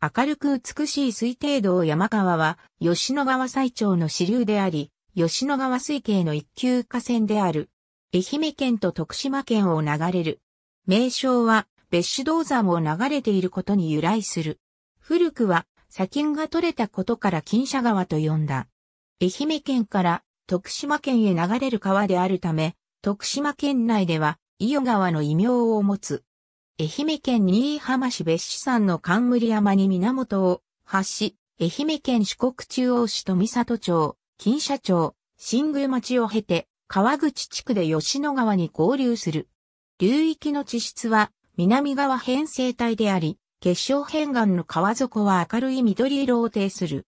明るく美しい水程道山川は、吉野川最長の支流であり、吉野川水系の一級河川である。愛媛県と徳島県を流れる。名称は、別種銅山を流れていることに由来する。古くは、砂金が取れたことから金社川と呼んだ。愛媛県から徳島県へ流れる川であるため、徳島県内では、伊予川の異名を持つ。愛媛県新居浜市別市山の冠山に源を発し、愛媛県四国中央市富里町、金社町、新宮町を経て、川口地区で吉野川に合流する。流域の地質は南側変成帯であり、結晶片岩の川底は明るい緑色を呈する。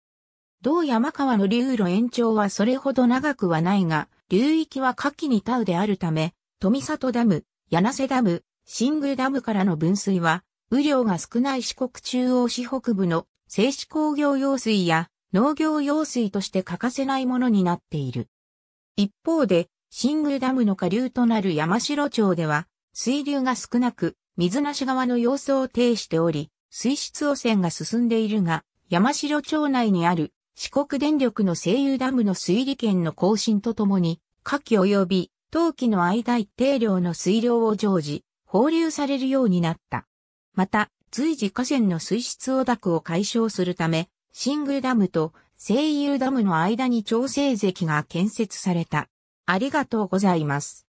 同山川の流路延長はそれほど長くはないが、流域は下記にタウであるため、富里ダム、柳瀬ダム、新宮ダムからの分水は、雨量が少ない四国中央市北部の製紙工業用水や農業用水として欠かせないものになっている。一方で、新宮ダムの下流となる山城町では、水流が少なく、水無側の様子を呈しており、水質汚染が進んでいるが、山城町内にある四国電力の西遊ダムの水利権の更新とともに、夏季及び冬季の間一定量の水量を常時、放流されるようになった。また、随時河川の水質汚濁を解消するため、シングルダムと西友ダムの間に調整石が建設された。ありがとうございます。